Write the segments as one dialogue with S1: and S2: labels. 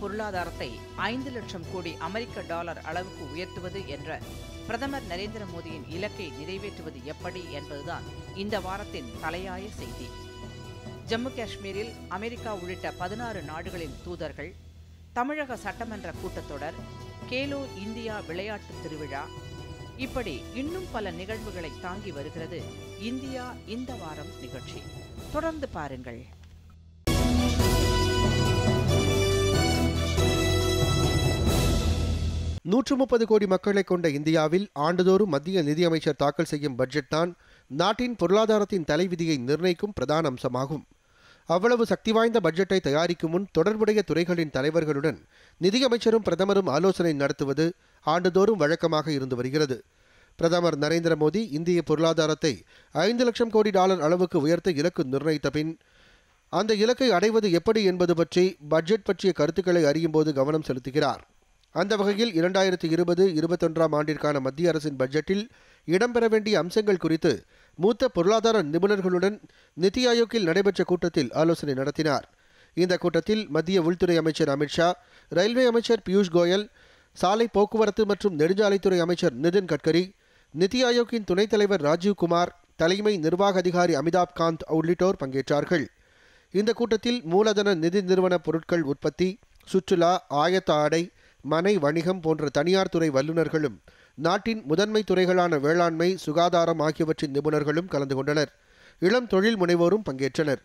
S1: பொருளாதாரத்தை ஐந்து லட்சம் கோடி அமெரிக்க டாலர் அளவுக்கு உயர்த்துவது என்ற பிரதமர் நரேந்திர மோடியின் இலக்கை நிறைவேற்றுவது எப்படி என்பதுதான் இந்த வாரத்தின் தலையாய செய்தி ஜம்மு காஷ்மீரில் அமெரிக்கா உள்ளிட்ட பதினாறு நாடுகளின் தூதர்கள் தமிழக சட்டமன்ற கூட்டத்தொடர் கேலோ இந்தியா விளையாட்டு திருவிழா இப்படி இன்னும் பல நிகழ்வுகளை தாங்கி வருகிறது இந்தியா இந்த வாரம் நிகழ்ச்சி தொடர்ந்து பாருங்கள்
S2: நூற்று முப்பது கோடி மக்களை கொண்ட இந்தியாவில் ஆண்டுதோறும் மத்திய நிதியமைச்சர் தாக்கல் செய்யும் பட்ஜெட் தான் நாட்டின் பொருளாதாரத்தின் தலைவிதியை நிர்ணயிக்கும் பிரதான அம்சமாகும் அவ்வளவு சக்தி வாய்ந்த பட்ஜெட்டை தயாரிக்கும் முன் தொடர்புடைய துறைகளின் தலைவர்களுடன் நிதியமைச்சரும் பிரதமரும் ஆலோசனை நடத்துவது ஆண்டுதோறும் வழக்கமாக இருந்து வருகிறது பிரதமர் நரேந்திர மோடி இந்திய பொருளாதாரத்தை ஐந்து லட்சம் கோடி டாலர் அளவுக்கு உயர்த்த இலக்கு நிர்ணயித்த பின் அந்த இலக்கை அடைவது எப்படி என்பது பற்றி பட்ஜெட் பற்றிய கருத்துக்களை அறியும்போது கவனம் செலுத்துகிறார் அந்த வகையில் இரண்டாயிரத்தி இருபது இருபத்தொன்றாம் ஆண்டிற்கான மத்திய அரசின் பட்ஜெட்டில் இடம்பெற வேண்டிய அம்சங்கள் குறித்து மூத்த பொருளாதார நிபுணர்களுடன் நிதி ஆயோக்கில் நடைபெற்ற கூட்டத்தில் ஆலோசனை நடத்தினார் இந்த கூட்டத்தில் மத்திய உள்துறை அமைச்சர் அமித்ஷா ரயில்வே அமைச்சர் பியூஷ் கோயல் சாலை போக்குவரத்து மற்றும் நெடுஞ்சாலைத்துறை அமைச்சர் நிதின் கட்கரி நிதி ஆயோக்கின் துணைத் தலைவர் ராஜீவ்குமார் தலைமை நிர்வாக அதிகாரி அமிதாப் காந்த் உள்ளிட்டோர் பங்கேற்றார்கள் இந்த கூட்டத்தில் மூலதன நிதி நிறுவன பொருட்கள் உற்பத்தி சுற்றுலா ஆயத்த ஆடை மனை வணிகம் போன்ற தனியார் துறை வல்லுநர்களும் நாட்டின் முதன்மை துறைகளான வேளாண்மை சுகாதாரம் ஆகியவற்றின் நிபுணர்களும் கலந்து கொண்டனர் இளம் தொழில் முனைவோரும் பங்கேற்றனர்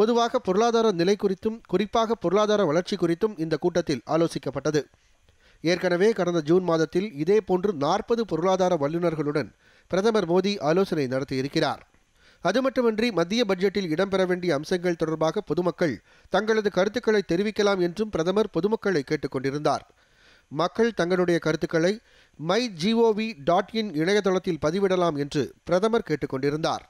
S2: பொதுவாக பொருளாதார நிலை குறித்தும் குறிப்பாக பொருளாதார வளர்ச்சி குறித்தும் இந்த கூட்டத்தில் ஆலோசிக்கப்பட்டது ஏற்கனவே கடந்த ஜூன் மாதத்தில் இதேபோன்று நாற்பது பொருளாதார வல்லுநர்களுடன் பிரதமர் மோடி ஆலோசனை நடத்தியிருக்கிறார் அது மட்டுமின்றி மத்திய பட்ஜெட்டில் இடம்பெற வேண்டிய அம்சங்கள் தொடர்பாக பொதுமக்கள் தங்களது கருத்துக்களை தெரிவிக்கலாம் என்றும் பிரதமர் பொதுமக்களை கேட்டுக் கொண்டிருந்தார் மக்கள் தங்களுடைய கருத்துக்களை மை ஜிஓவி டாட் இன் இணையதளத்தில் பதிவிடலாம் என்று பிரதமர் கேட்டுக்கொண்டிருந்தார் கொண்டிருந்தார்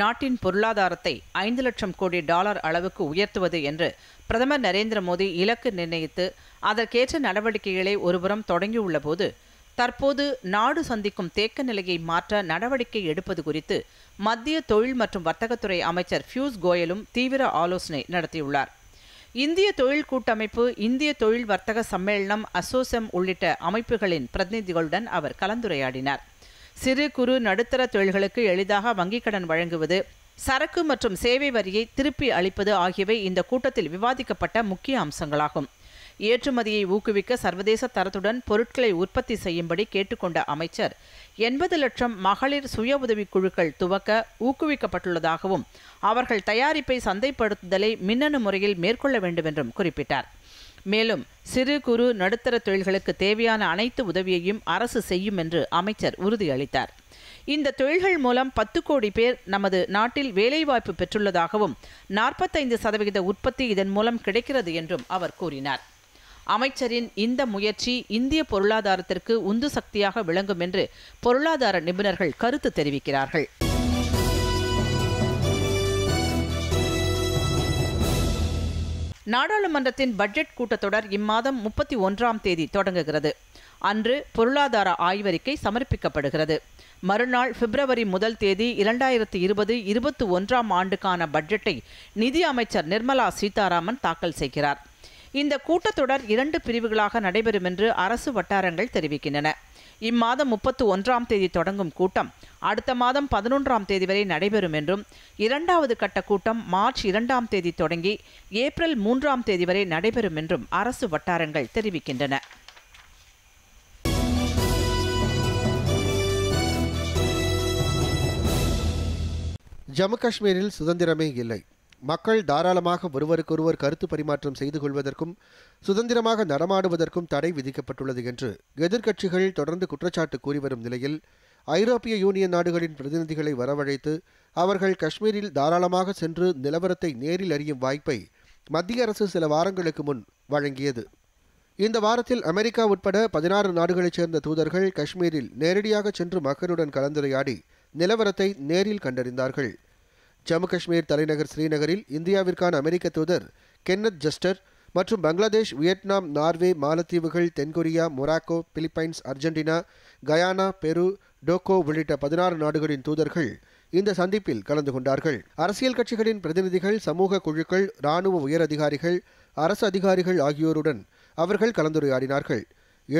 S1: நாட்டின் பொருளாதாரத்தை ஐந்து லட்சம் கோடி டாலர் அளவுக்கு உயர்த்துவது என்று பிரதமர் நரேந்திர மோடி இலக்கு நிர்ணயித்து அதற்கேற்ற நடவடிக்கைகளை ஒருபுறம் தொடங்கியுள்ள போது தற்போது நாடு சந்திக்கும் தேக்க நிலையை மாற்ற நடவடிக்கை எடுப்பது குறித்து மத்திய தொழில் மற்றும் வர்த்தகத்துறை அமைச்சர் பியூஷ் கோயலும் தீவிர ஆலோசனை நடத்தியுள்ளார் இந்திய தொழில் கூட்டமைப்பு இந்திய தொழில் வர்த்தக சம்மேளனம் அசோசியம் உள்ளிட்ட அமைப்புகளின் பிரதிநிதிகளுடன் அவர் கலந்துரையாடினார் சிறு குறு நடுத்தர தொழில்களுக்கு எளிதாக வங்கிக் கடன் வழங்குவது சரக்கு மற்றும் சேவை வரியை திருப்பி அளிப்பது ஆகியவை இந்த கூட்டத்தில் விவாதிக்கப்பட்ட முக்கிய அம்சங்களாகும் ஏற்றுமதியை ஊக்குவிக்க சர்வதேச தரத்துடன் பொருட்களை உற்பத்தி செய்யும்படி கேட்டுக்கொண்ட அமைச்சர் எண்பது லட்சம் மகளிர் சுய குழுக்கள் துவக்க ஊக்குவிக்கப்பட்டுள்ளதாகவும் அவர்கள் தயாரிப்பை சந்தைப்படுத்துதலை மின்னணு முறையில் மேற்கொள்ள வேண்டும் என்றும் குறிப்பிட்டார் மேலும் சிறு குறு நடுத்தர தொழில்களுக்கு தேவையான அனைத்து உதவியையும் அரசு செய்யும் என்று அமைச்சர் உறுதியளித்தார் இந்த தொழில்கள் மூலம் பத்து கோடி பேர் நமது நாட்டில் வேலைவாய்ப்பு பெற்றுள்ளதாகவும் நாற்பத்தைந்து சதவிகித உற்பத்தி இதன் மூலம் கிடைக்கிறது என்றும் அவர் கூறினார் அமைச்சரின் இந்த முயற்சி இந்திய பொருளாதாரத்திற்கு உந்து சக்தியாக விளங்கும் என்று பொருளாதார நிபுணர்கள் கருத்து தெரிவிக்கிறார்கள் நாடாளுமன்றத்தின் பட்ஜெட் கூட்டத்தொடர் இம்மாதம் முப்பத்தி ஒன்றாம் தேதி தொடங்குகிறது அன்று பொருளாதார ஆய்வறிக்கை சமர்ப்பிக்கப்படுகிறது மறுநாள் பிப்ரவரி முதல் தேதி இரண்டாயிரத்தி இருபது இருபத்தி ஒன்றாம் ஆண்டுக்கான பட்ஜெட்டை நிதி அமைச்சர் நிர்மலா சீதாராமன் தாக்கல் செய்கிறார் இந்த கூட்டத்தொடர் இரண்டு பிரிவுகளாக நடைபெறும் என்று அரசு வட்டாரங்கள் தெரிவிக்கின்றன இம்மாதம் முப்பத்து ஒன்றாம் தேதி தொடங்கும் கூட்டம் அடுத்த மாதம் பதினொன்றாம் தேதி வரை நடைபெறும் என்றும் இரண்டாவது கட்ட கூட்டம் மார்ச் இரண்டாம் தேதி தொடங்கி ஏப்ரல் மூன்றாம் தேதி வரை நடைபெறும் என்றும் அரசு வட்டாரங்கள் தெரிவிக்கின்றன
S2: ஜம்மு காஷ்மீரில் சுதந்திரமே இல்லை மக்கள் தாராளமாக ஒருவருக்கொருவர் கருத்து பரிமாற்றம் செய்து கொள்வதற்கும் சுதந்திரமாக நடமாடுவதற்கும் தடை விதிக்கப்பட்டுள்ளது என்று எதிர்க்கட்சிகள் தொடர்ந்து குற்றச்சாட்டு கூறிவரும் நிலையில் ஐரோப்பிய யூனியன் நாடுகளின் பிரதிநிதிகளை வரவழைத்து அவர்கள் காஷ்மீரில் தாராளமாக சென்று நிலவரத்தை நேரில் அறியும் வாய்ப்பை மத்திய அரசு சில வாரங்களுக்கு முன் வழங்கியது இந்த வாரத்தில் அமெரிக்கா உட்பட பதினாறு நாடுகளைச் சேர்ந்த தூதர்கள் காஷ்மீரில் நேரடியாக சென்று மக்களுடன் கலந்துரையாடி நிலவரத்தை நேரில் கண்டறிந்தார்கள் ஜம்மு காஷ்மீர் தலைநகர் ஸ்ரீநகரில் இந்தியாவிற்கான அமெரிக்க தூதர் கென்னத் ஜஸ்டர் மற்றும் பங்களாதேஷ் வியட்நாம் நார்வே மாலத்தீவுகள் தென்கொரியா Morocco Philippines Argentina Guyana Peru Togo உள்ளிட்ட பதினாறு நாடுகளின் தூதர்கள் இந்த சந்திப்பில் கலந்து கொண்டார்கள் அரசியல் கட்சிகளின் பிரதிநிதிகள் சமூக குழுக்கள் இராணுவ உயர் அதிகாரிகள் அரசு அதிகாரிகள் ஆகியோருடன் அவர்கள் கலந்துரையாடினார்கள்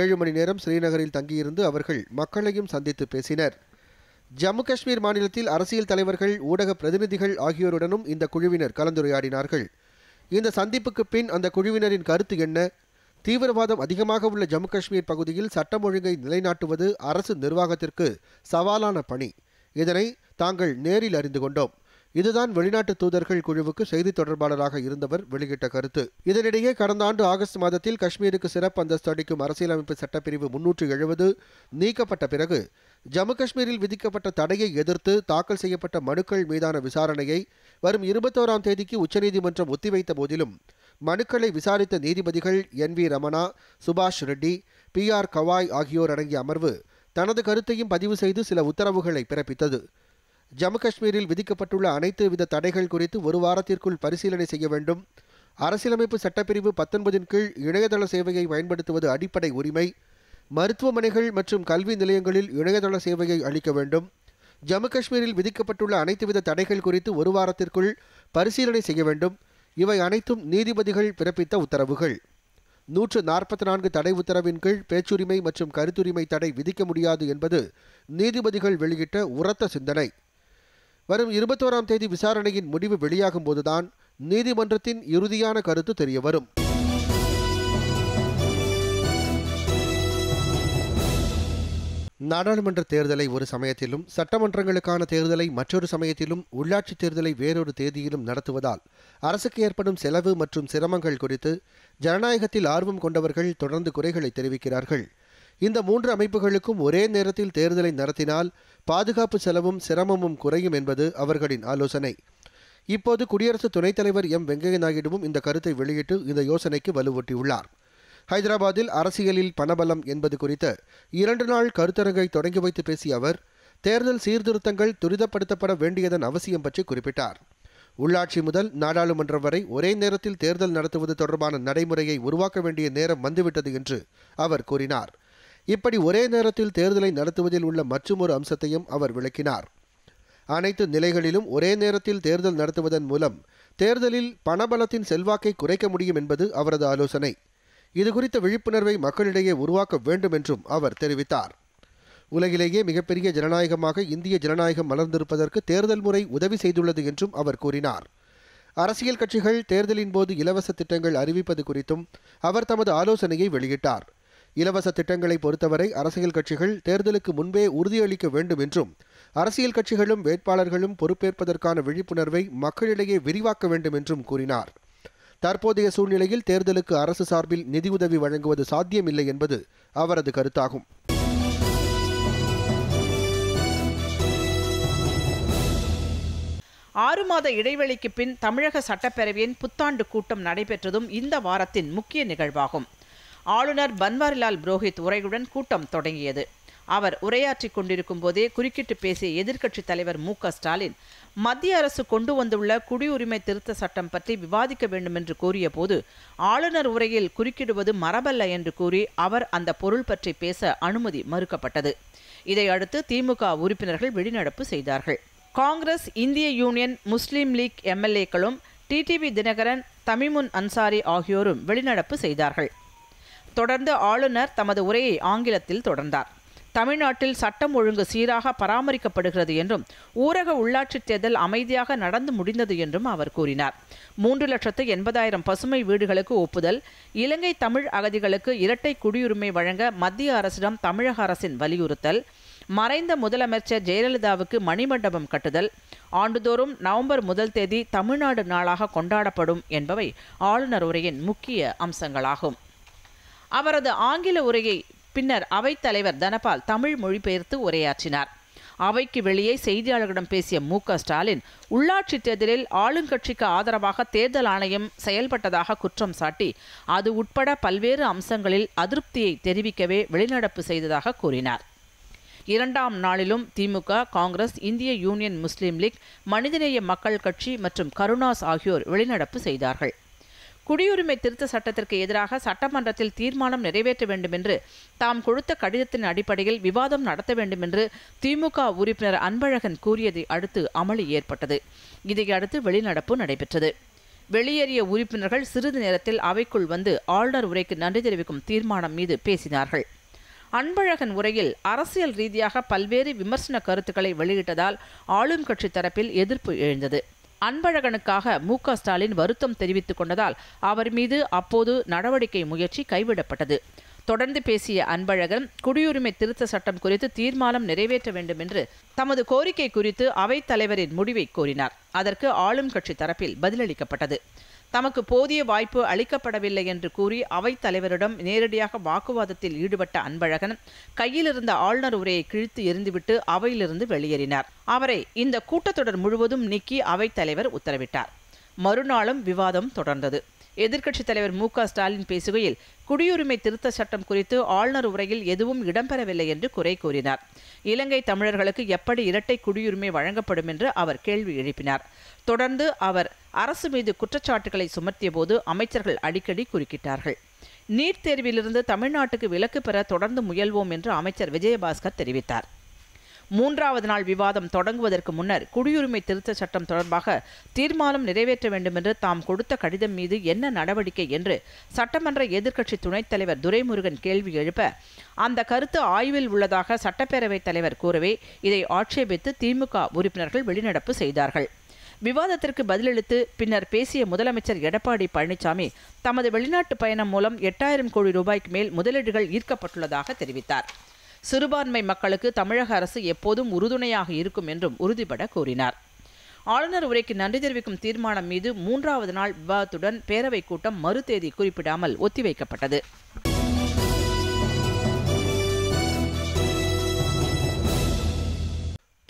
S2: ஏழு மணி நேரம் ஸ்ரீநகரில் தங்கியிருந்து அவர்கள் மக்களையும் சந்தித்து பேசினர் ஜம்மு காஷ்மீர் மாநிலத்தில் அரசியல் தலைவர்கள் ஊடக பிரதிநிதிகள் ஆகியோருடனும் இந்த குழுவினர் கலந்துரையாடினார்கள் இந்த சந்திப்புக்கு பின் அந்த குழுவினரின் கருத்து என்ன தீவிரவாதம் அதிகமாக உள்ள ஜம்மு காஷ்மீர் பகுதியில் சட்டம் ஒழுங்கை நிலைநாட்டுவது அரசு நிர்வாகத்திற்கு சவாலான பணி இதனை தாங்கள் நேரில் அறிந்து கொண்டோம் இதுதான் வெளிநாட்டு தூதர்கள் குழுவுக்கு செய்தி தொடர்பாளராக இருந்தவர் வெளியிட்ட கருத்து இதனிடையே கடந்த ஆண்டு ஆகஸ்ட் மாதத்தில் காஷ்மீருக்கு சிறப்பு அந்தஸ்து அளிக்கும் அரசியலமைப்பு சட்டப்பிரிவு முன்னூற்று எழுபது நீக்கப்பட்ட பிறகு ஜம்மு காஷ்மீரில் விதிக்கப்பட்ட தடையை எதிர்த்து தாக்கல் செய்யப்பட்ட மனுக்கள் மீதான விசாரணையை வரும் இருபத்தோராம் தேதிக்கு உச்சநீதிமன்றம் ஒத்திவைத்த போதிலும் மனுக்களை விசாரித்த நீதிபதிகள் என் வி ரமணா சுபாஷ் ரெட்டி பி ஆர் கவாய் ஆகியோர் அடங்கிய அமர்வு தனது கருத்தையும் பதிவு செய்து சில உத்தரவுகளை பிறப்பித்தது ஜம்மு காஷ்மீரில் விதிக்கப்பட்டுள்ள அனைத்து வித தடைகள் குறித்து ஒரு வாரத்திற்குள் பரிசீலனை செய்ய வேண்டும் அரசியலமைப்பு சட்டப்பிரிவு பத்தொன்பதின் கீழ் இணையதள சேவையை பயன்படுத்துவது அடிப்படை உரிமை மருத்துவமனைகள் மற்றும் கல்வி நிலையங்களில் இணையதள சேவையை அளிக்க வேண்டும் ஜம்மு காஷ்மீரில் விதிக்கப்பட்டுள்ள அனைத்து வித தடைகள் குறித்து ஒரு வாரத்திற்குள் பரிசீலனை செய்ய வேண்டும் இவை அனைத்தும் நீதிபதிகள் பிறப்பித்த உத்தரவுகள் நூற்று நாற்பத்தி நான்கு தடை உத்தரவின் கீழ் பேச்சுரிமை மற்றும் கருத்துரிமை தடை விதிக்க முடியாது என்பது நீதிபதிகள் வெளியிட்ட உரத்த சிந்தனை வரும் இருபத்தோராம் தேதி விசாரணையின் முடிவு வெளியாகும் போதுதான் நீதிமன்றத்தின் இறுதியான கருத்து தெரியவரும் நாடாளுமன்ற தேர்தலை ஒரு சமயத்திலும் சட்டமன்றங்களுக்கான தேர்தலை மற்றொரு சமயத்திலும் உள்ளாட்சித் தேர்தலை வேறொரு தேதியிலும் நடத்துவதால் அரசுக்கு ஏற்படும் செலவு மற்றும் சிரமங்கள் குறித்து ஜனநாயகத்தில் ஆர்வம் கொண்டவர்கள் தொடர்ந்து குறைகளை தெரிவிக்கிறார்கள் இந்த மூன்று அமைப்புகளுக்கும் ஒரே நேரத்தில் தேர்தலை நடத்தினால் பாதுகாப்பு செலவும் சிரமமும் குறையும் என்பது அவர்களின் ஆலோசனை இப்போது குடியரசு துணைத் தலைவர் எம் வெங்கையா நாயுடுவும் இந்த கருத்தை வெளியிட்டு இந்த யோசனைக்கு வலுவூட்டியுள்ளார் ஹைதராபாத்தில் அரசியலில் பணபலம் என்பது குறித்த இரண்டு நாள் கருத்தரங்கை தொடங்கி வைத்து பேசிய அவர் தேர்தல் சீர்திருத்தங்கள் துரிதப்படுத்தப்பட வேண்டியதன் அவசியம் பற்றி குறிப்பிட்டார் உள்ளாட்சி முதல் நாடாளுமன்றம் வரை ஒரே நேரத்தில் தேர்தல் நடத்துவது தொடர்பான நடைமுறையை உருவாக்க வேண்டிய நேரம் வந்துவிட்டது என்று அவர் கூறினார் இப்படி ஒரே நேரத்தில் தேர்தலை நடத்துவதில் உள்ள மற்றொரு அம்சத்தையும் அவர் விளக்கினார் அனைத்து நிலைகளிலும் ஒரே நேரத்தில் தேர்தல் நடத்துவதன் மூலம் தேர்தலில் பணபலத்தின் செல்வாக்கை குறைக்க முடியும் என்பது அவரது ஆலோசனை இதுகுறித்த விழிப்புணர்வை மக்களிடையே உருவாக்க வேண்டும் என்றும் அவர் தெரிவித்தார் உலகிலேயே மிகப்பெரிய ஜனநாயகமாக இந்திய ஜனநாயகம் மலர்ந்திருப்பதற்கு தேர்தல் முறை உதவி செய்துள்ளது என்றும் அவர் கூறினார் அரசியல் கட்சிகள் தேர்தலின் போது இலவச திட்டங்கள் அறிவிப்பது குறித்தும் அவர் தமது ஆலோசனையை வெளியிட்டார் இலவச திட்டங்களை பொறுத்தவரை அரசியல் கட்சிகள் தேர்தலுக்கு முன்பே உறுதியளிக்க வேண்டும் என்றும் அரசியல் கட்சிகளும் வேட்பாளர்களும் பொறுப்பேற்பதற்கான விழிப்புணர்வை மக்களிடையே விரிவாக்க வேண்டும் என்றும் கூறினார் தற்போதைய சூழ்நிலையில் தேர்தலுக்கு அரசு சார்பில் நிதியுதவி வழங்குவது சாத்தியமில்லை என்பது அவரது கருத்தாகும்
S1: ஆறு மாத இடைவெளிக்கு பின் தமிழக சட்டப்பேரவையின் புத்தாண்டு கூட்டம் நடைபெற்றதும் இந்த வாரத்தின் முக்கிய நிகழ்வாகும் ஆளுநர் பன்வாரிலால் புரோஹித் உரையுடன் கூட்டம் தொடங்கியது அவர் உரையாற்றி கொண்டிருக்கும் போதே குறுக்கிட்டு பேசிய எதிர்க்கட்சித் தலைவர் மு ஸ்டாலின் மத்திய அரசு கொண்டு வந்துள்ள குடியுரிமை திருத்த சட்டம் பற்றி விவாதிக்க வேண்டும் என்று கூறிய போது ஆளுநர் உரையில் குறுக்கிடுவது மரபல்ல என்று கூறி அவர் அந்த பொருள் பற்றி பேச அனுமதி மறுக்கப்பட்டது இதையடுத்து திமுக உறுப்பினர்கள் வெளிநடப்பு செய்தார்கள் காங்கிரஸ் இந்திய யூனியன் முஸ்லீம் லீக் எம்எல்ஏக்களும் டிடிவி தினகரன் தமிமுன் அன்சாரி ஆகியோரும் வெளிநடப்பு செய்தார்கள் தொடர்ந்து ஆளுநர் தமது உரையை ஆங்கிலத்தில் தொடர்ந்தார் தமிழ்நாட்டில் சட்டம் ஒழுங்கு சீராக பராமரிக்கப்படுகிறது என்றும் ஊரக உள்ளாட்சித் தேர்தல் அமைதியாக நடந்து முடிந்தது என்றும் அவர் கூறினார் மூன்று லட்சத்து எண்பதாயிரம் பசுமை வீடுகளுக்கு ஒப்புதல் இலங்கை தமிழ் அகதிகளுக்கு இரட்டை குடியுரிமை வழங்க மத்திய அரசிடம் தமிழக அரசின் வலியுறுத்தல் மறைந்த முதலமைச்சர் ஜெயலலிதாவுக்கு மணிமண்டபம் கட்டுதல் ஆண்டுதோறும் நவம்பர் முதல் தேதி தமிழ்நாடு நாளாக கொண்டாடப்படும் என்பவை ஆளுநர் உரையின் முக்கிய அம்சங்களாகும் அவரது ஆங்கில உரையை பின்னர் அவைத்தலைவர் தனபால் தமிழ் மொழிபெயர்த்து உரையாற்றினார் அவைக்கு வெளியே செய்தியாளர்களிடம் பேசிய மு ஸ்டாலின் உள்ளாட்சி தேர்தலில் ஆளுங்கட்சிக்கு ஆதரவாக தேர்தல் ஆணையம் செயல்பட்டதாக குற்றம் சாட்டி அது உட்பட பல்வேறு அம்சங்களில் அதிருப்தியை தெரிவிக்கவே வெளிநடப்பு செய்ததாக கூறினார் இரண்டாம் நாளிலும் திமுக காங்கிரஸ் இந்திய யூனியன் முஸ்லீம் லீக் மனிதநேய மக்கள் கட்சி மற்றும் கருணாஸ் ஆகியோர் வெளிநடப்பு செய்தார்கள் குடியுரிமை திருத்த சட்டத்திற்கு எதிராக சட்டமன்றத்தில் தீர்மானம் நிறைவேற்ற வேண்டும் என்று தாம் கொடுத்த கடிதத்தின் அடிப்படையில் விவாதம் நடத்த வேண்டும் என்று திமுக உறுப்பினர் அன்பழகன் கூறியதை அடுத்து அமளி ஏற்பட்டது இதையடுத்து வெளிநடப்பு நடைபெற்றது வெளியேறிய உறுப்பினர்கள் சிறிது நேரத்தில் அவைக்குள் வந்து ஆளுநர் உரைக்கு நன்றி தெரிவிக்கும் தீர்மானம் மீது பேசினார்கள் அன்பழகன் உரையில் அரசியல் ரீதியாக பல்வேறு விமர்சன கருத்துக்களை வெளியிட்டதால் ஆளும் கட்சி தரப்பில் எதிர்ப்பு எழுந்தது அன்பழகனுக்காக மு ஸ்டாலின் வருத்தம் தெரிவித்துக் கொண்டதால் அவர் மீது அப்போது நடவடிக்கை முயற்சி கைவிடப்பட்டது தொடர்ந்து பேசிய அன்பழகன் குடியுரிமை திருத்த சட்டம் குறித்து தீர்மானம் நிறைவேற்ற வேண்டும் என்று தமது கோரிக்கை குறித்து அவைத் தலைவரின் முடிவை கோரினார் அதற்கு ஆளும் கட்சி தரப்பில் பதிலளிக்கப்பட்டது தமக்கு போதிய வாய்ப்பு அளிக்கப்படவில்லை என்று கூறி அவைத் தலைவரிடம் நேரடியாக வாக்குவாதத்தில் ஈடுபட்ட அன்பழகன் கையிலிருந்த ஆளுநர் உரையை கிழித்து எரிந்துவிட்டு அவையிலிருந்து வெளியேறினார் அவரை இந்த கூட்டத்தொடர் முழுவதும் நீக்கி அவைத் தலைவர் உத்தரவிட்டார் மறுநாளும் விவாதம் தொடர்ந்தது எதிர்க்கட்சித் தலைவர் மு ஸ்டாலின் பேசுகையில் குடியுரிமை திருத்த சட்டம் குறித்து ஆளுநர் உரையில் எதுவும் இடம்பெறவில்லை என்று குறை கூறினார் இலங்கை தமிழர்களுக்கு எப்படி இரட்டை குடியுரிமை வழங்கப்படும் என்று அவர் கேள்வி எழுப்பினார் தொடர்ந்து அவர் அரசு மீது குற்றச்சாட்டுகளை சுமத்தியபோது அமைச்சர்கள் அடிக்கடி குறுக்கிட்டார்கள் நீட் தேர்விலிருந்து தமிழ்நாட்டுக்கு விலக்கு பெற தொடர்ந்து முயல்வோம் என்று அமைச்சர் விஜயபாஸ்கர் தெரிவித்தார் மூன்றாவது நாள் விவாதம் தொடங்குவதற்கு முன்னர் குடியுரிமை திருத்த சட்டம் தொடர்பாக தீர்மானம் நிறைவேற்ற வேண்டுமென்று தாம் கொடுத்த கடிதம் மீது என்ன நடவடிக்கை என்று சட்டமன்ற எதிர்க்கட்சி துணைத் தலைவர் துரைமுருகன் கேள்வி எழுப்ப அந்த கருத்து ஆய்வில் உள்ளதாக சட்டப்பேரவைத் தலைவர் கூறவே இதை ஆட்சேபித்து திமுக உறுப்பினர்கள் வெளிநடப்பு செய்தார்கள் விவாதத்திற்கு பதிலளித்து பின்னர் பேசிய முதலமைச்சர் எடப்பாடி பழனிசாமி தமது வெளிநாட்டு பயணம் மூலம் எட்டாயிரம் கோடி ரூபாய்க்கு மேல் முதலீடுகள் ஈர்க்கப்பட்டுள்ளதாக தெரிவித்தார் சிறுபான்மை மக்களுக்கு தமிழக அரசு எப்போதும் உறுதுணையாக இருக்கும் என்றும் உறுதிபட கூறினார் ஆளுநர் உரைக்கு நன்றி தெரிவிக்கும் தீர்மானம் மீது மூன்றாவது நாள் விவாதத்துடன் பேரவைக் கூட்டம் மறு தேதி குறிப்பிடாமல் ஒத்திவைக்கப்பட்டது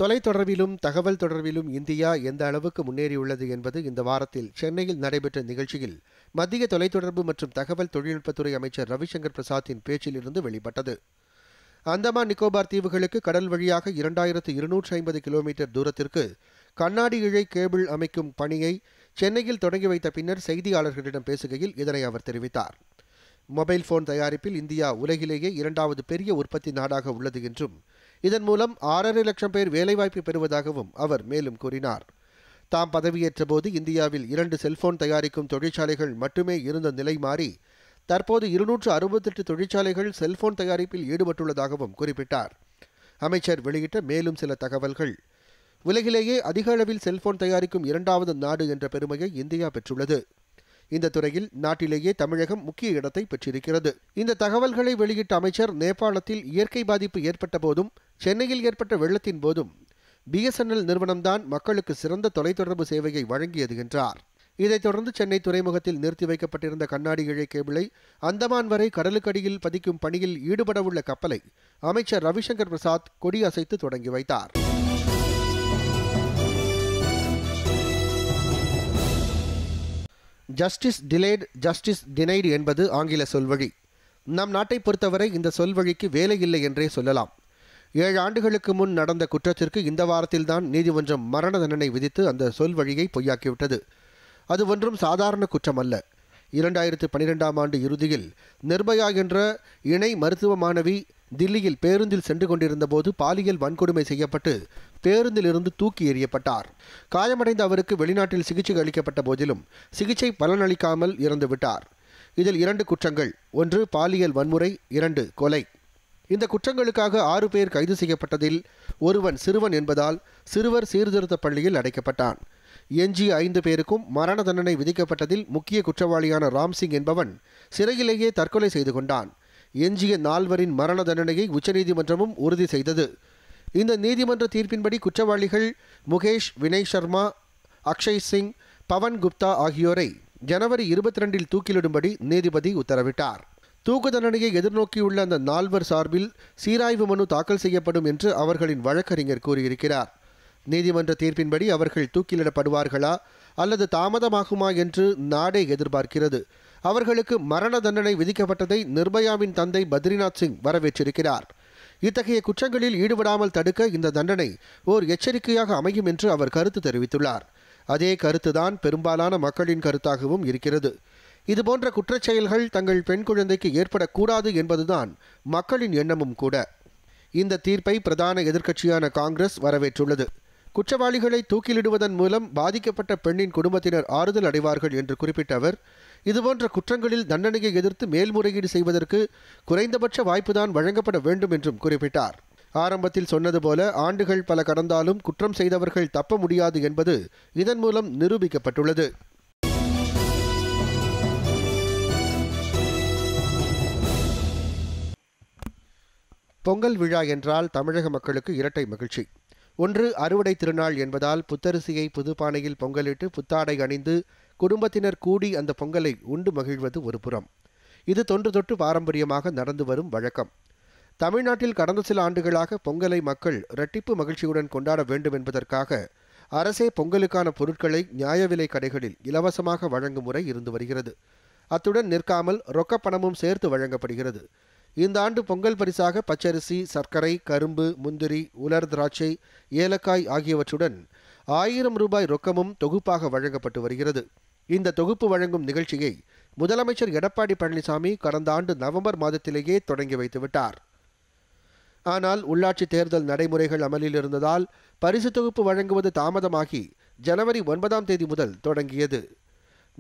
S2: தொலைத்தொடர்பிலும் தகவல் தொடர்பிலும் இந்தியா எந்த அளவுக்கு முன்னேறியுள்ளது என்பது இந்த வாரத்தில் சென்னையில் நடைபெற்ற நிகழ்ச்சியில் மத்திய தொலைத்தொடர்பு மற்றும் தகவல் தொழில்நுட்பத்துறை அமைச்சர் ரவிசங்கர் பிரசாத்தின் பேச்சிலிருந்து வெளிப்பட்டது அந்தமான் நிக்கோபார் தீவுகளுக்கு கடல் வழியாக இரண்டாயிரத்து இருநூற்றி ஐம்பது கிலோமீட்டர் தூரத்திற்கு கண்ணாடி இழை கேபிள் அமைக்கும் பணியை சென்னையில் தொடங்கி வைத்த பின்னர் செய்தியாளர்களிடம் பேசுகையில் இதனை அவர் தெரிவித்தார் மொபைல் போன் தயாரிப்பில் இந்தியா உலகிலேயே இரண்டாவது பெரிய உற்பத்தி நாடாக உள்ளது என்றும் இதன் மூலம் ஆறரை லட்சம் பேர் வேலைவாய்ப்பு பெறுவதாகவும் அவர் மேலும் கூறினார் தாம் பதவியேற்றபோது இந்தியாவில் இரண்டு செல்போன் தயாரிக்கும் தொழிற்சாலைகள் மட்டுமே இருந்த நிலை மாறி தற்போது இருநூற்று அறுபத்தெட்டு தொழிற்சாலைகள் செல்போன் தயாரிப்பில் ஈடுபட்டுள்ளதாகவும் குறிப்பிட்டார் அமைச்சர் வெளியிட்ட மேலும் சில தகவல்கள் உலகிலேயே அதிக அளவில் செல்போன் தயாரிக்கும் இரண்டாவது நாடு என்ற பெருமையை இந்தியா பெற்றுள்ளது இந்த துறையில் நாட்டிலேயே தமிழகம் முக்கிய இடத்தை பெற்றிருக்கிறது இந்த தகவல்களை வெளியிட்ட அமைச்சர் நேபாளத்தில் இயற்கை பாதிப்பு ஏற்பட்ட போதும் சென்னையில் ஏற்பட்ட வெள்ளத்தின் போதும் பிஎஸ்என்எல் நிறுவனம்தான் மக்களுக்கு சிறந்த தொலைத்தொடர்பு சேவையை வழங்கியது என்றார் இதைத் தொடர்ந்து சென்னை துறைமுகத்தில் நிறுத்தி வைக்கப்பட்டிருந்த கண்ணாடி இழை கேபிளை அந்தமான் வரை கடலுக்கடியில் பதிக்கும் பணியில் ஈடுபடவுள்ள கப்பலை அமைச்சர் ரவிசங்கர் பிரசாத் கொடியசைத்து தொடங்கி வைத்தார் ஜஸ்டிஸ் டிலேட் ஜஸ்டிஸ் டினைடு என்பது ஆங்கில சொல்வழி நம் நாட்டை பொறுத்தவரை இந்த சொல்வழிக்கு வேலை இல்லை என்றே சொல்லலாம் ஏழு ஆண்டுகளுக்கு முன் நடந்த குற்றத்திற்கு இந்த வாரத்தில்தான் நீதிமன்றம் மரண தண்டனை விதித்து அந்த சொல்வழியை பொய்யாக்கிவிட்டது அது ஒன்றும் சாதாரண குற்றம் அல்ல இரண்டாயிரத்து பனிரெண்டாம் ஆண்டு இறுதியில் நிர்பயா என்ற இணை மருத்துவ மாணவி தில்லியில் பேருந்தில் சென்று கொண்டிருந்தபோது பாலியல் வன்கொடுமை செய்யப்பட்டு பேருந்திலிருந்து தூக்கி எறியப்பட்டார் காயமடைந்த அவருக்கு வெளிநாட்டில் சிகிச்சை அளிக்கப்பட்ட போதிலும் சிகிச்சை பலனளிக்காமல் இறந்துவிட்டார் இதில் இரண்டு குற்றங்கள் ஒன்று பாலியல் வன்முறை இரண்டு கொலை இந்த குற்றங்களுக்காக ஆறு பேர் கைது செய்யப்பட்டதில் ஒருவன் சிறுவன் என்பதால் சிறுவர் சீர்திருத்த பள்ளியில் அடைக்கப்பட்டான் எஞ்சிய ஐந்து பேருக்கும் மரண தண்டனை விதிக்கப்பட்டதில் முக்கிய குற்றவாளியான ராம்சிங் என்பவன் சிறையிலேயே தற்கொலை செய்து கொண்டான் எஞ்சிய நால்வரின் மரண தண்டனையை உச்சநீதிமன்றமும் உறுதி செய்தது இந்த நீதிமன்ற தீர்ப்பின்படி குற்றவாளிகள் முகேஷ் வினய் சர்மா அக்ஷய் சிங் பவன் குப்தா ஆகியோரை ஜனவரி இருபத்தி ரெண்டில் தூக்கிலிடும்படி நீதிபதி உத்தரவிட்டார் தூக்கு தண்டனையை எதிர்நோக்கியுள்ள அந்த நால்வர் சார்பில் சீராய்வு மனு தாக்கல் செய்யப்படும் என்று அவர்களின் வழக்கறிஞர் கூறியிருக்கிறார் நீதிமன்ற தீர்ப்பின்படி அவர்கள் தூக்கிலிடப்படுவார்களா அல்லது தாமதமாகுமா என்று நாடே எதிர்பார்க்கிறது அவர்களுக்கு மரண தண்டனை விதிக்கப்பட்டதை நிர்பயாவின் தந்தை பத்ரிநாத் சிங் வரவேற்றிருக்கிறார் இத்தகைய குற்றங்களில் ஈடுபடாமல் தடுக்க இந்த தண்டனை ஓர் எச்சரிக்கையாக அமையும் என்று அவர் கருத்து தெரிவித்துள்ளார் அதே கருத்துதான் பெரும்பாலான மக்களின் கருத்தாகவும் இருக்கிறது இதுபோன்ற குற்றச்செயல்கள் தங்கள் பெண் குழந்தைக்கு ஏற்படக்கூடாது என்பதுதான் மக்களின் எண்ணமும் கூட இந்த தீர்ப்பை பிரதான எதிர்க்கட்சியான காங்கிரஸ் வரவேற்றுள்ளது குற்றவாளிகளை தூக்கிலிடுவதன் மூலம் பாதிக்கப்பட்ட பெண்ணின் குடும்பத்தினர் ஆறுதல் அடைவார்கள் என்று குறிப்பிட்ட அவர் இதுபோன்ற குற்றங்களில் தண்டனையை எதிர்த்து மேல்முறையீடு செய்வதற்கு குறைந்தபட்ச வாய்ப்புதான் வழங்கப்பட வேண்டும் என்றும் குறிப்பிட்டார் ஆரம்பத்தில் சொன்னது போல ஆண்டுகள் பல கடந்தாலும் குற்றம் செய்தவர்கள் தப்ப முடியாது என்பது இதன் மூலம் நிரூபிக்கப்பட்டுள்ளது பொங்கல் விழா என்றால் தமிழக மக்களுக்கு இரட்டை மகிழ்ச்சி ஒன்று அறுவடை திருநாள் என்பதால் புத்தரிசியை புதுப்பானையில் பொங்கலிட்டு புத்தாடை அணிந்து குடும்பத்தினர் கூடி அந்த பொங்கலை உண்டு மகிழ்வது ஒரு புறம் இது தொன்று தொட்டு பாரம்பரியமாக நடந்து வரும் வழக்கம் தமிழ்நாட்டில் கடந்த சில ஆண்டுகளாக பொங்கலை மக்கள் இரட்டிப்பு மகிழ்ச்சியுடன் கொண்டாட வேண்டும் என்பதற்காக அரசே பொங்கலுக்கான பொருட்களை நியாய விலை கடைகளில் இலவசமாக வழங்கும் முறை இருந்து வருகிறது அத்துடன் நிற்காமல் ரொக்க பணமும் சேர்த்து வழங்கப்படுகிறது இந்த ஆண்டு பொங்கல் பரிசாக பச்சரிசி சர்க்கரை கரும்பு முந்திரி உலர் திராட்சை ஏலக்காய் ஆகியவற்றுடன் ஆயிரம் ரூபாய் ரொக்கமும் தொகுப்பாக வழங்கப்பட்டு வருகிறது இந்த தொகுப்பு வழங்கும் நிகழ்ச்சியை முதலமைச்சர் எடப்பாடி பழனிசாமி கடந்த ஆண்டு நவம்பர் மாதத்திலேயே தொடங்கி வைத்துவிட்டார் ஆனால் உள்ளாட்சி தேர்தல் நடைமுறைகள் அமலில் இருந்ததால் பரிசு தொகுப்பு வழங்குவது தாமதமாகி ஜனவரி ஒன்பதாம் தேதி முதல் தொடங்கியது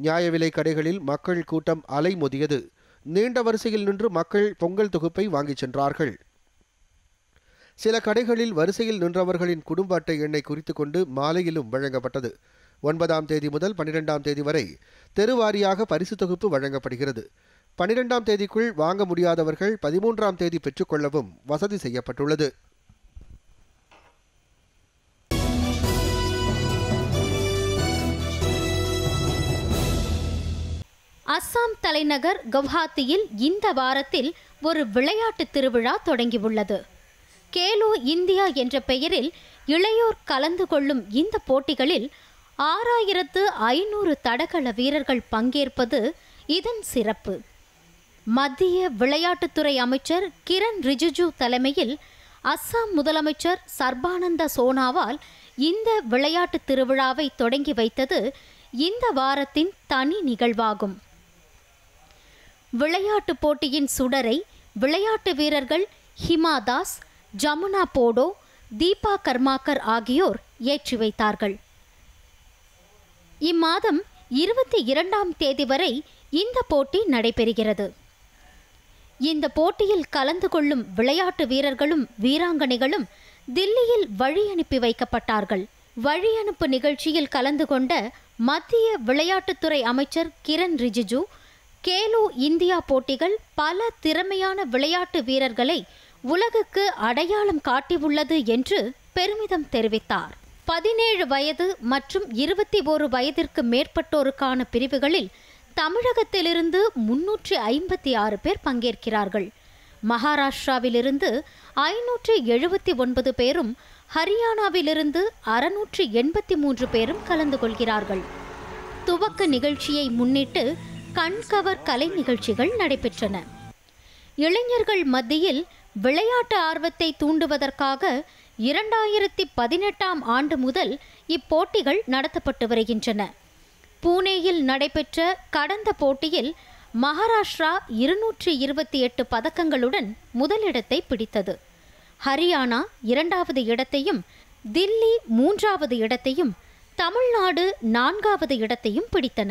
S2: நியாய விலை கடைகளில் மக்கள் கூட்டம் அலைமோதியது நீண்ட வரிசையில் நின்று மக்கள் பொங்கல் தொகுப்பை வாங்கிச் சென்றார்கள் சில கடைகளில் வரிசையில் நின்றவர்களின் குடும்ப அட்டை எண்ணை குறித்து கொண்டு மாலையிலும் வழங்கப்பட்டது ஒன்பதாம் தேதி முதல் பனிரெண்டாம் தேதி வரை தெருவாரியாக பரிசு தொகுப்பு வழங்கப்படுகிறது பனிரெண்டாம் தேதிக்குள் வாங்க முடியாதவர்கள் பதிமூன்றாம் தேதி பெற்றுக்கொள்ளவும் வசதி செய்யப்பட்டுள்ளது
S3: அஸ்ஸாம் தலைநகர் கவுஹாத்தியில் இந்த வாரத்தில் ஒரு விளையாட்டு திருவிழா தொடங்கியுள்ளது கேலோ இந்தியா என்ற பெயரில் இளையோர் கலந்து கொள்ளும் இந்த போட்டிகளில் ஆறாயிரத்து ஐநூறு தடகள வீரர்கள் பங்கேற்பது இதன் சிறப்பு மத்திய விளையாட்டுத்துறை அமைச்சர் கிரண் ரிஜிஜு தலைமையில் அஸ்ஸாம் முதலமைச்சர் சர்பானந்த சோனாவால் இந்த விளையாட்டு திருவிழாவை தொடங்கி வைத்தது இந்த வாரத்தின் தனி நிகழ்வாகும் விளையாட்டு போட்டியின் சுடரை விளையாட்டு வீரர்கள் ஹிமா தாஸ் ஜமுனா போடோ தீபா கர்மாக்கர் ஆகியோர் ஏற்றி வைத்தார்கள் இம்மாதம் இருபத்தி இரண்டாம் தேதி வரை இந்த போட்டி நடைபெறுகிறது இந்த போட்டியில் கலந்து கொள்ளும் விளையாட்டு வீரர்களும் வீராங்கனைகளும் தில்லியில் வழி அனுப்பி வைக்கப்பட்டார்கள் வழி அனுப்பு நிகழ்ச்சியில் கலந்து கொண்ட மத்திய விளையாட்டுத்துறை அமைச்சர் கிரண் ரிஜிஜு கேலோ இந்தியா போட்டிகள் பல திறமையான விளையாட்டு வீரர்களை உலகுக்கு அடையாளம் காட்டியுள்ளது என்று பெருமிதம் தெரிவித்தார் பதினேழு வயது மற்றும் இருபத்தி ஒரு வயதிற்கு மேற்பட்டோருக்கான பிரிவுகளில் தமிழகத்திலிருந்து முன்னூற்றி ஐம்பத்தி ஆறு பேர் பங்கேற்கிறார்கள் மகாராஷ்டிராவிலிருந்து ஐநூற்றி எழுபத்தி ஒன்பது பேரும் ஹரியானாவிலிருந்து அறுநூற்றி எண்பத்தி மூன்று பேரும் கலந்து கொள்கிறார்கள் துவக்க நிகழ்ச்சியை முன்னிட்டு கண்கவர் கலை நிகழ்ச்சிகள் நடைபெற்றன இளைஞர்கள் மத்தியில் விளையாட்டு ஆர்வத்தை தூண்டுவதற்காக இரண்டாயிரத்தி பதினெட்டாம் ஆண்டு முதல் இப்போட்டிகள் நடத்தப்பட்டு வருகின்றன பூனேயில் நடைபெற்ற கடந்த போட்டியில் மகாராஷ்டிரா இருநூற்றி இருபத்தி எட்டு பதக்கங்களுடன் முதலிடத்தை பிடித்தது ஹரியானா இரண்டாவது இடத்தையும் தில்லி மூன்றாவது இடத்தையும் தமிழ்நாடு நான்காவது இடத்தையும் பிடித்தன